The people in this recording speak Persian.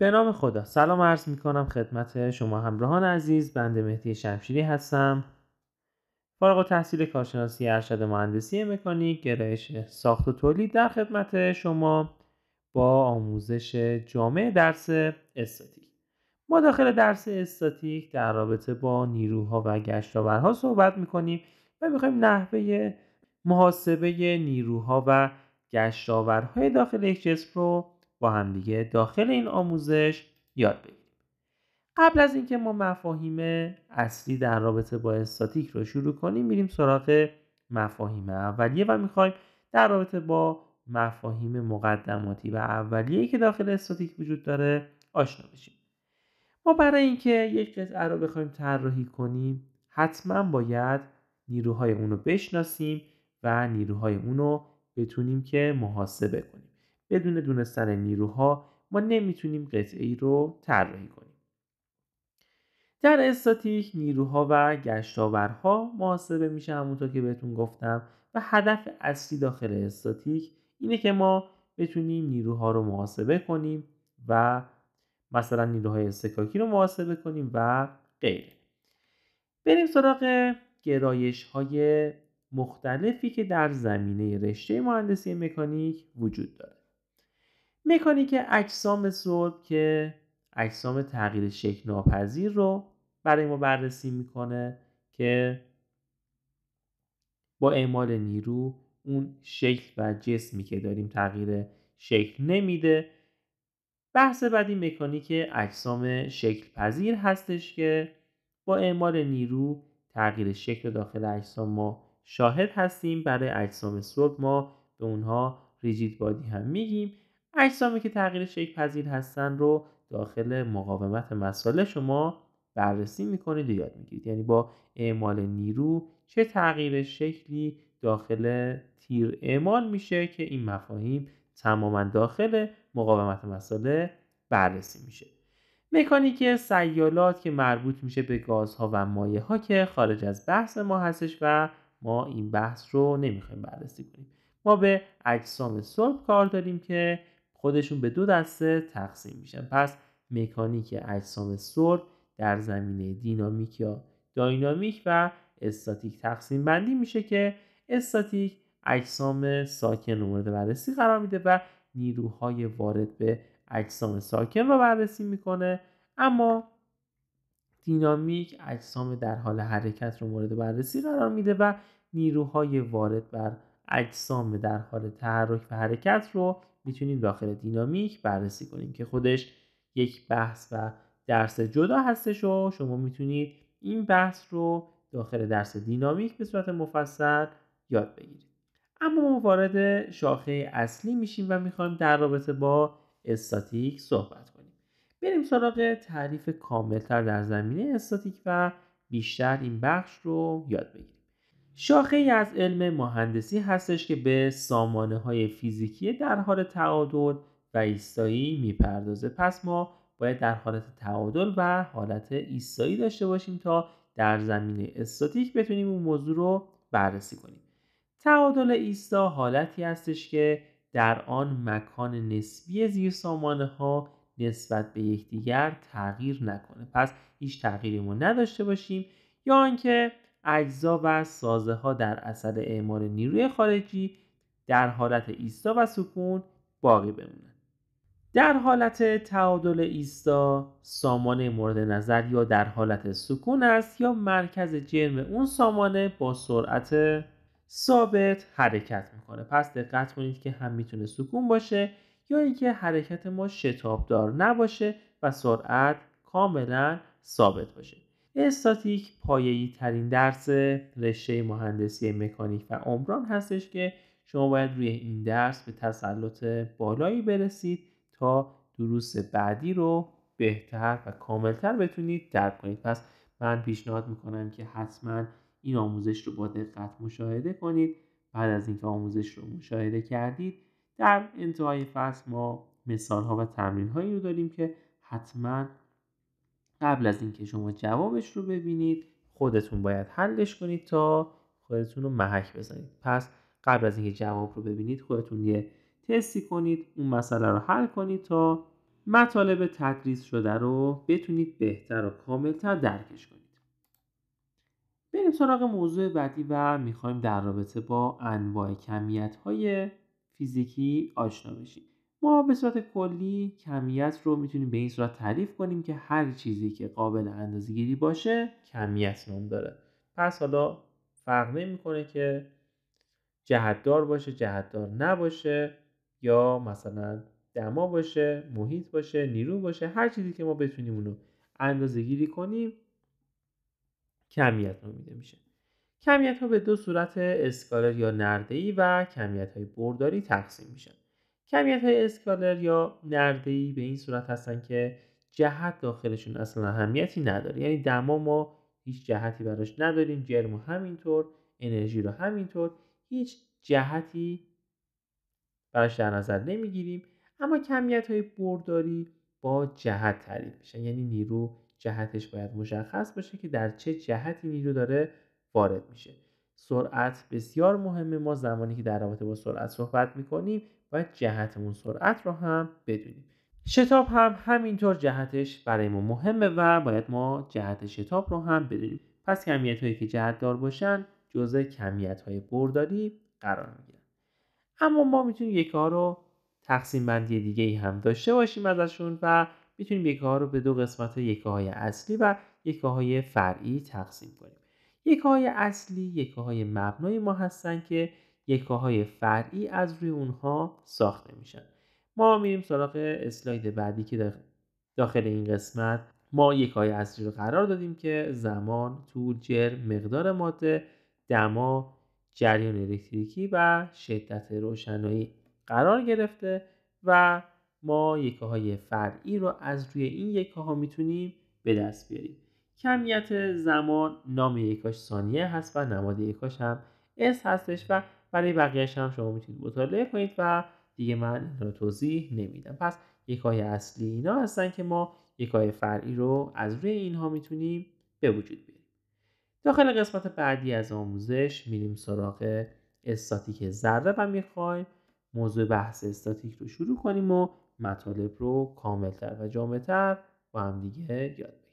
به نام خدا سلام عرض می کنم خدمت شما همراهان عزیز بنده مهدی شمشیری هستم فارغ تحصیل کارشناسی ارشد مهندسی مکانیک گرایش ساخت و تولید در خدمت شما با آموزش جامع درس استاتیک ما داخل درس استاتیک در رابطه با نیروها و گشتاورها صحبت می کنیم و میخوایم نحوه محاسبه نیروها و گشتاورهای داخل یک جسم رو با دیگه داخل این آموزش یاد بگیریم قبل از اینکه ما مفاهیم اصلی در رابطه با استاتیک رو شروع کنیم میریم سراغ مفاهیم اولیه و میخوایم در رابطه با مفاهیم مقدماتی و اولیه که داخل استاتیک وجود داره آشنا بشیم ما برای اینکه یک قطعه رو بخوایم طراحی کنیم حتما باید نیروهای اون رو بشناسیم و نیروهای رو بتونیم که محاسبه کنیم بدون دونستن نیروها ما نمیتونیم قطعی ای رو طراحی کنیم در استاتیک نیروها و گشتاورها محاسبه میشه همونطور که بهتون گفتم و هدف اصلی داخل استاتیک اینه که ما بتونیم نیروها رو محاسبه کنیم و مثلا نیروهای استکاکی رو محاسبه کنیم و غیره بریم سراغ گرایش های مختلفی که در زمینه رشته مهندسی مکانیک وجود داره مکانیک اجسام صلب که اجسام تغییر شکل ناپذیر رو برای ما بررسی میکنه که با اعمال نیرو اون شکل و جسمی که داریم تغییر شکل نمیده بحث بعدی مکانیک اجسام شکل پذیر هستش که با اعمال نیرو تغییر شکل داخل اجسام ما شاهد هستیم برای اجسام صبح ما به اونها ریجید بادی هم میگیم اجسامی که تغییر شکل پذیر هستن رو داخل مقاومت مساله شما بررسی میکنید و یاد میگیرید یعنی با اعمال نیرو چه تغییر شکلی داخل تیر اعمال میشه که این مفاهیم تماما داخل مقاومت مساله بررسی میشه مکانیک سیالات که مربوط میشه به گازها و مایه ها که خارج از بحث ما هستش و ما این بحث رو نمیخوایم بررسی کنیم ما به اجسام صلب کار داریم که خودشون به دو دسته تقسیم میشن پس مکانیک اجسام صلب در زمینه دینامیک یا داینامیک و استاتیک تقسیم بندی میشه که استاتیک اجسام ساکن رو مورد بررسی قرار میده و نیروهای وارد به اجسام ساکن رو بررسی میکنه اما دینامیک اجسام در حال حرکت رو مورد بررسی قرار میده و نیروهای وارد بر اجسام در حال تحرک و حرکت رو میتونید داخل دینامیک بررسی کنیم که خودش یک بحث و درس جدا هستش و شما میتونید این بحث رو داخل درس دینامیک به صورت مفصل یاد بگیرید اما ما وارد شاخه اصلی میشیم و میخوایم در رابطه با استاتیک صحبت کنیم بریم سراغ تعریف کاملتر در زمینه استاتیک و بیشتر این بخش رو یاد بگیریم شاخه ای از علم مهندسی هستش که به سامانه های فیزیکی در حال تعادل و ایستایی میپردازه پس ما باید در حالت تعادل و حالت ایستایی داشته باشیم تا در زمینه استاتیک بتونیم اون موضوع رو بررسی کنیم تعادل ایستا حالتی هستش که در آن مکان نسبی زیر سامانه ها نسبت به یکدیگر تغییر نکنه پس هیچ تغییری ما نداشته باشیم یا اینکه اجزا و سازه ها در اثر اعمال نیروی خارجی در حالت ایستا و سکون باقی بمونه. در حالت تعادل ایستا سامانه مورد نظر یا در حالت سکون است یا مرکز جرم اون سامانه با سرعت ثابت حرکت میکنه پس دقت کنید که هم میتونه سکون باشه یا اینکه حرکت ما شتابدار نباشه و سرعت کاملا ثابت باشه استاتیک پایه‌ای ترین درس رشته مهندسی مکانیک و عمران هستش که شما باید روی این درس به تسلط بالایی برسید تا دروس بعدی رو بهتر و کاملتر بتونید درک کنید پس من پیشنهاد میکنم که حتما این آموزش رو با دقت مشاهده کنید بعد از اینکه آموزش رو مشاهده کردید در انتهای فصل ما مثال ها و تمرین هایی رو داریم که حتما قبل از اینکه شما جوابش رو ببینید خودتون باید حلش کنید تا خودتون رو محک بزنید پس قبل از اینکه جواب رو ببینید خودتون یه تستی کنید اون مسئله رو حل کنید تا مطالب تدریس شده رو بتونید بهتر و کاملتر درکش کنید بریم سراغ موضوع بعدی و میخوایم در رابطه با انواع کمیت های فیزیکی آشنا بشیم ما به صورت کلی کمیت رو میتونیم به این صورت تعریف کنیم که هر چیزی که قابل اندازگیری باشه کمیت نام داره پس حالا فرق نمیکنه که جهتدار باشه جهتدار نباشه یا مثلا دما باشه محیط باشه نیرو باشه هر چیزی که ما بتونیم اونو اندازهگیری کنیم کمیت نامیده میشه کمیت ها به دو صورت اسکالر یا نردهی و کمیت های برداری تقسیم میشن. کمیت های اسکالر یا نردهی به این صورت هستن که جهت داخلشون اصلا اهمیتی نداره یعنی دما ما هیچ جهتی براش نداریم جرم و همینطور انرژی رو همینطور هیچ جهتی براش در نظر نمیگیریم اما کمیت های برداری با جهت تعریف میشن یعنی نیرو جهتش باید مشخص باشه که در چه جهتی نیرو داره وارد میشه سرعت بسیار مهمه ما زمانی که در رابطه با سرعت صحبت میکنیم باید جهتمون سرعت رو هم بدونیم شتاب هم همینطور جهتش برای ما مهمه و باید ما جهت شتاب رو هم بدونیم پس کمیت هایی که جهت دار باشن جزء کمیت های برداری قرار میگیرن اما ما میتونیم یک کار رو تقسیم بندی دیگه ای هم داشته باشیم ازشون و میتونیم یک کار رو به دو قسمت یک های اصلی و یک های فرعی تقسیم کنیم یکاهای های اصلی یکاهای های مبنای ما هستن که یکاهای های فرعی از روی اونها ساخته میشن ما میریم سراغ اسلاید بعدی که داخل این قسمت ما یکاهای های اصلی رو قرار دادیم که زمان، طول، جرم مقدار ماده، دما، جریان الکتریکی و شدت روشنایی قرار گرفته و ما یکاهای های فرعی رو از روی این یکه ها میتونیم به دست بیاریم کمیت زمان نام یکاش ثانیه هست و نماد یکاش هم اس هستش و برای بقیهش هم شما میتونید مطالعه کنید و دیگه من این رو توضیح نمیدم پس یکای اصلی اینا هستن که ما یکای فرعی رو از روی اینها میتونیم به وجود بیاریم داخل قسمت بعدی از آموزش میریم سراغ استاتیک ذره و میخوایم موضوع بحث استاتیک رو شروع کنیم و مطالب رو کاملتر و جامعتر با هم دیگه یاد